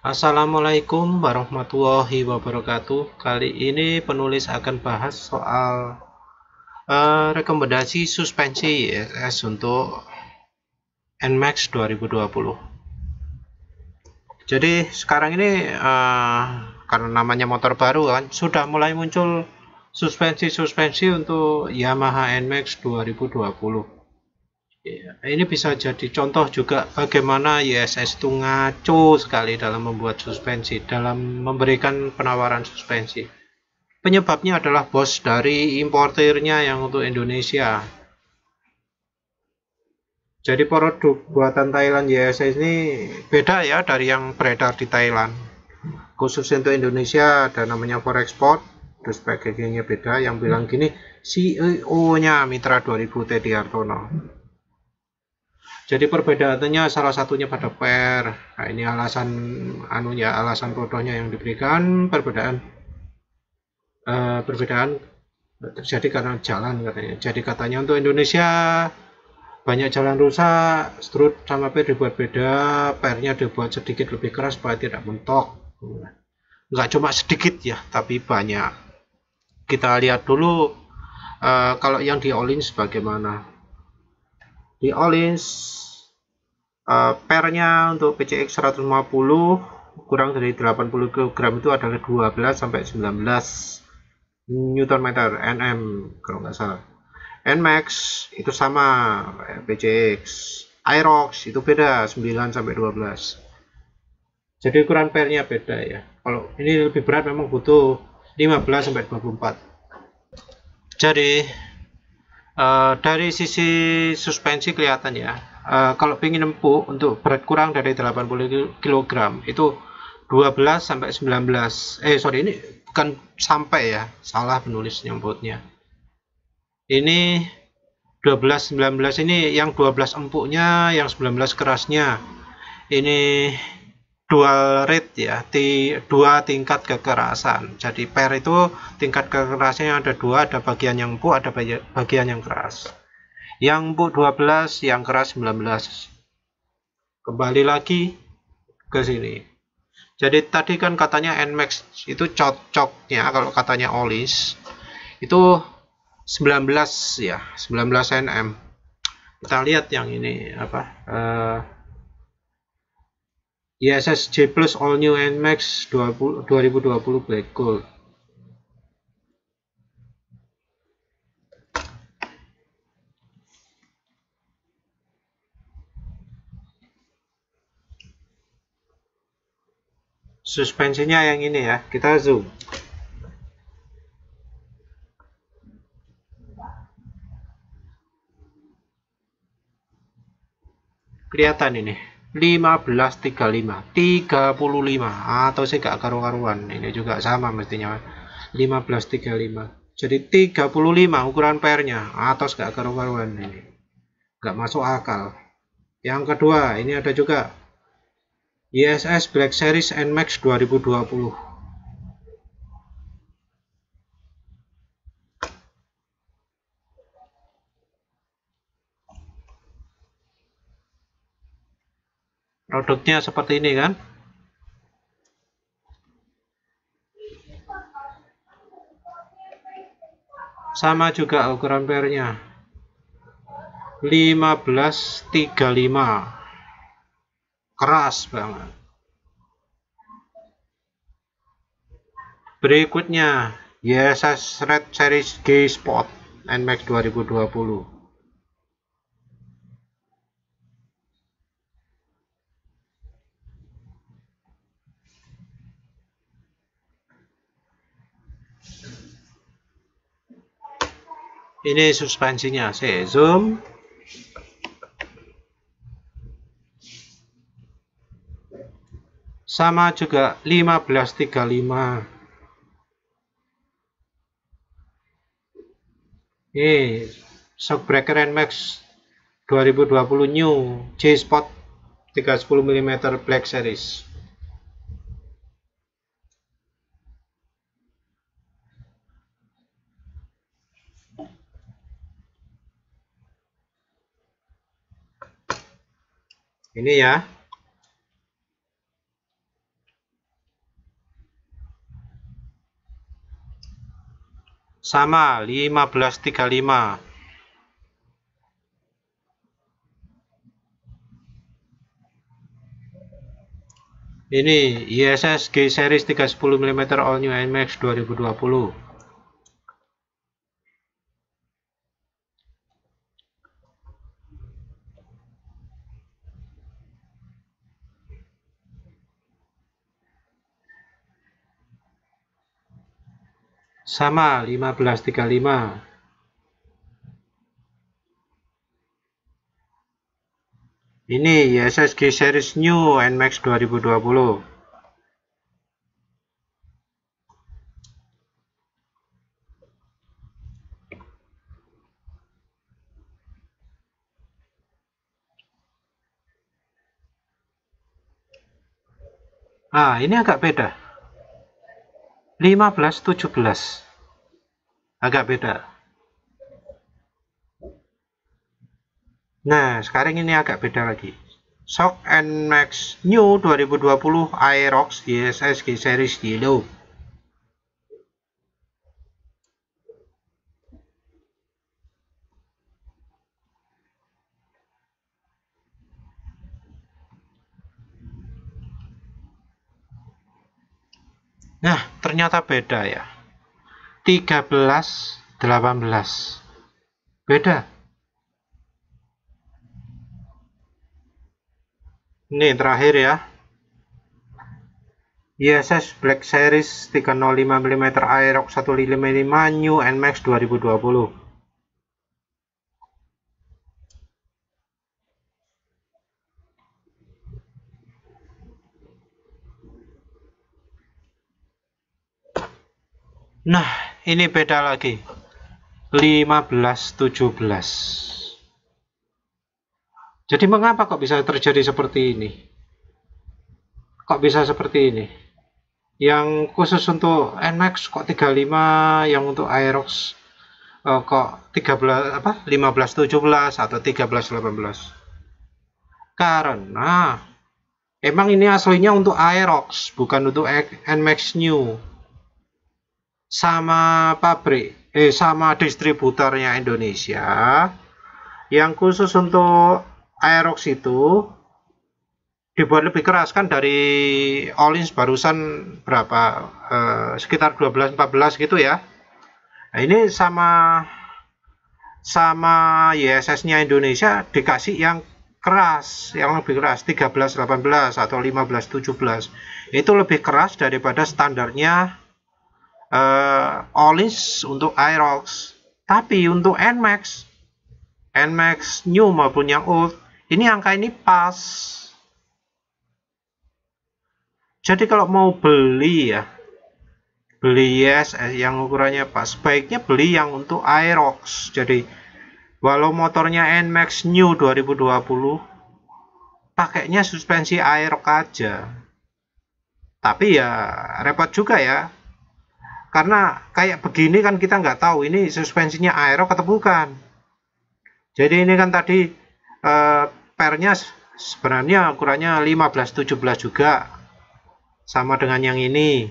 Assalamualaikum warahmatullahi wabarakatuh. Kali ini penulis akan bahas soal uh, rekomendasi suspensi ISS untuk NMAX 2020. Jadi sekarang ini uh, karena namanya motor baru kan sudah mulai muncul suspensi-suspensi untuk Yamaha NMAX 2020. Nah, ini bisa jadi contoh juga bagaimana ISS itu ngaco sekali dalam membuat suspensi, dalam memberikan penawaran suspensi. Penyebabnya adalah bos dari importirnya yang untuk Indonesia. Jadi produk buatan Thailand YSS ini beda ya dari yang beredar di Thailand. Khusus untuk Indonesia ada namanya Forexport, terus packagingnya beda. Yang bilang gini, CEO-nya Mitra 2000 Teddy Hartono. Jadi perbedaannya salah satunya pada per, Nah, ini alasan anunya alasan bodohnya yang diberikan perbedaan uh, perbedaan terjadi karena jalan katanya. Jadi katanya untuk Indonesia banyak jalan rusak, strut sama per dibuat beda, pernya dibuat sedikit lebih keras supaya tidak mentok. Nggak cuma sedikit ya, tapi banyak. Kita lihat dulu uh, kalau yang di all in sebagaimana di all pernya uh, pernya untuk PCX 150 kurang dari 80 kg itu adalah 12 sampai 19 Newton meter Nm kalau nggak salah Nmax itu sama PCX Aerox itu beda 9 sampai 12 jadi ukuran pernya beda ya kalau ini lebih berat memang butuh 15 sampai 24 jadi Eh, dari sisi suspensi kelihatan ya, uh, kalau ingin empuk untuk berat kurang dari 80 kg itu 12 sampai 19. Eh sorry ini bukan sampai ya, salah penulis nyebutnya. Ini 12 19 ini yang 12 empuknya, yang 19 kerasnya. Ini dual rate ya di dua tingkat kekerasan jadi pair itu tingkat kekerasannya ada dua ada bagian yang empuk ada bagian yang keras yang empuk 12 yang keras 19 kembali lagi ke sini jadi tadi kan katanya Nmax itu cocoknya kalau katanya Olis itu 19 ya 19 nm kita lihat yang ini apa uh, ISS J Plus All New NMAX 20, 2020 Black Gold. Suspensinya yang ini ya, kita zoom. Kelihatan ini. 1535 35 atau sih gak karu-karuan ini juga sama mestinya 1535 jadi 35 ukuran pernya atau gak karu-karuan ini gak masuk akal yang kedua ini ada juga ISS Black Series NMAX 2020 produknya seperti ini kan sama juga ukuran pernya 1535 keras banget berikutnya YSS Red Series G Spot NMAX 2020 ini suspensinya saya zoom sama juga 1535 ini shock breaker NMAX 2020 new J-Spot 310 mm Black Series ini ya sama 1535 ini ISS G series 310 mm all new NMAX 2020 sama 1535 Ini YSSG Series New NMAX 2020. Ah, ini agak beda. 15, 17, Agak beda. Nah, sekarang ini agak beda lagi. Shock NMAX New 2020 Aerox GSSG Series Dilo. Nah, ternyata beda ya. 13, 18. Beda. Ini terakhir ya. ISS Black Series 305 mm Aerox 155 New NMAX 2020. Nah, ini beda lagi. 1517. Jadi mengapa kok bisa terjadi seperti ini? Kok bisa seperti ini? Yang khusus untuk NMAX kok 35, yang untuk Aerox eh, kok 13 apa 1517 atau 1318. Karena emang ini aslinya untuk Aerox, bukan untuk NMAX New sama pabrik eh sama distributornya Indonesia yang khusus untuk Aerox itu dibuat lebih keras kan dari Olins barusan berapa eh, sekitar 12 14 gitu ya nah, ini sama sama YSS nya Indonesia dikasih yang keras yang lebih keras 13 18 atau 15 17 itu lebih keras daripada standarnya uh, Olis untuk Aerox. Tapi untuk Nmax, Nmax new maupun yang old, ini angka ini pas. Jadi kalau mau beli ya, beli yes eh, yang ukurannya pas. Baiknya beli yang untuk Aerox. Jadi walau motornya Nmax new 2020, pakainya suspensi Aerox aja. Tapi ya repot juga ya, karena kayak begini kan kita nggak tahu ini suspensinya aerok atau bukan jadi ini kan tadi eh, pernya sebenarnya ukurannya 15-17 juga sama dengan yang ini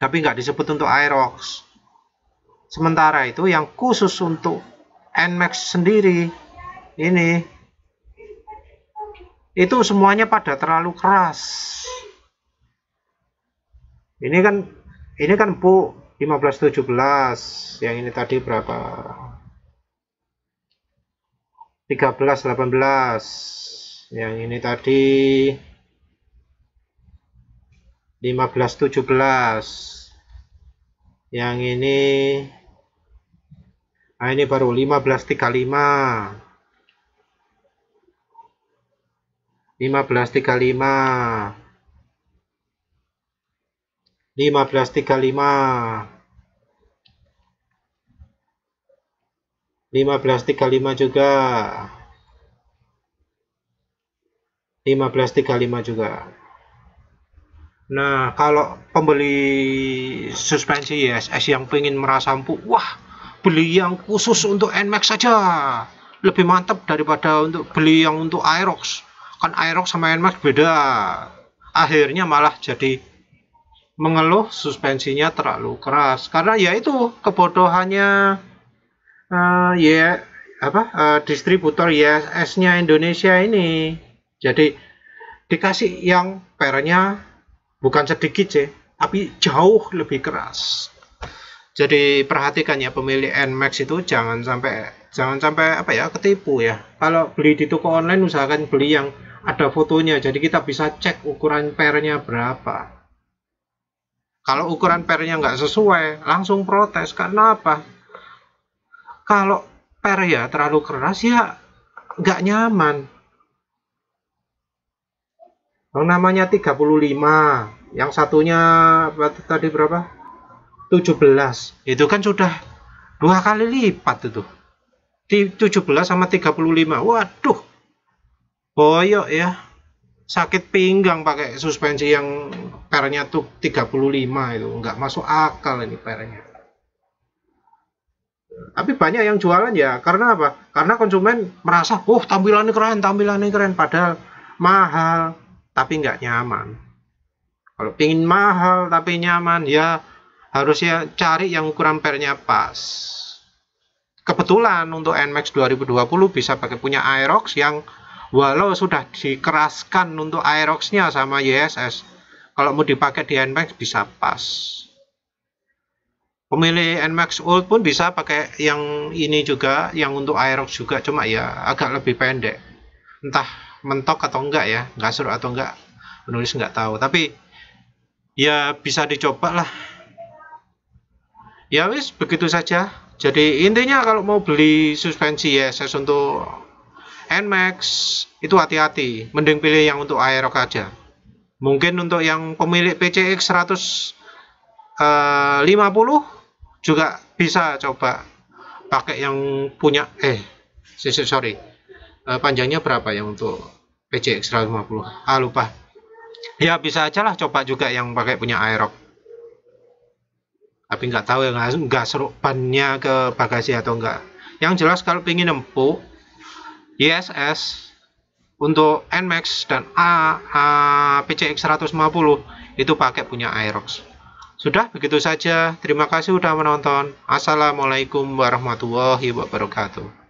tapi nggak disebut untuk aerox sementara itu yang khusus untuk nmax sendiri ini itu semuanya pada terlalu keras ini kan ini kan bu 1517 yang ini tadi berapa 1318 yang ini tadi 1517 yang ini nah ini baru 1535 1535 1535 1535 juga 1535 juga nah kalau pembeli suspensi ISS yang pengen merasa empuk wah beli yang khusus untuk NMAX saja lebih mantap daripada untuk beli yang untuk Aerox kan Aerox sama NMAX beda akhirnya malah jadi mengeluh suspensinya terlalu keras karena ya itu kebodohannya uh, ya apa uh, distributor ISS nya Indonesia ini jadi dikasih yang pernya bukan sedikit sih tapi jauh lebih keras jadi perhatikan ya pemilik Nmax itu jangan sampai jangan sampai apa ya ketipu ya kalau beli di toko online usahakan beli yang ada fotonya jadi kita bisa cek ukuran pernya berapa kalau ukuran pernya nggak sesuai, langsung protes. Karena apa? Kalau per ya terlalu keras ya nggak nyaman. Yang namanya 35, yang satunya tadi berapa? 17. Itu kan sudah dua kali lipat itu. Di 17 sama 35. Waduh. Boyok ya. Sakit pinggang pakai suspensi yang pernya tuh 35 itu nggak masuk akal ini pernya tapi banyak yang jualan ya karena apa karena konsumen merasa oh tampilannya keren tampilannya keren padahal mahal tapi nggak nyaman kalau pingin mahal tapi nyaman ya harusnya cari yang ukuran pernya pas kebetulan untuk NMAX 2020 bisa pakai punya Aerox yang walau sudah dikeraskan untuk Aerox-nya sama YSS kalau mau dipakai di NMAX bisa pas. Pemilih NMAX Old pun bisa pakai yang ini juga, yang untuk Aerox juga, cuma ya agak lebih pendek. Entah mentok atau enggak ya, seru atau enggak, penulis enggak tahu. Tapi ya bisa dicoba lah. Ya wis, begitu saja. Jadi intinya kalau mau beli suspensi saya untuk NMAX itu hati-hati, mending pilih yang untuk Aerox aja. Mungkin untuk yang pemilik PCX 150 eh, juga bisa coba pakai yang punya eh sorry eh, panjangnya berapa ya untuk PCX 150 ah lupa ya bisa aja lah coba juga yang pakai punya Aerox tapi nggak tahu ya nggak seru bannya ke bagasi atau enggak yang jelas kalau ingin empuk ISS untuk NMAX dan A, A, PCX 150 itu pakai punya Aerox. Sudah begitu saja. Terima kasih sudah menonton. Assalamualaikum warahmatullahi wabarakatuh.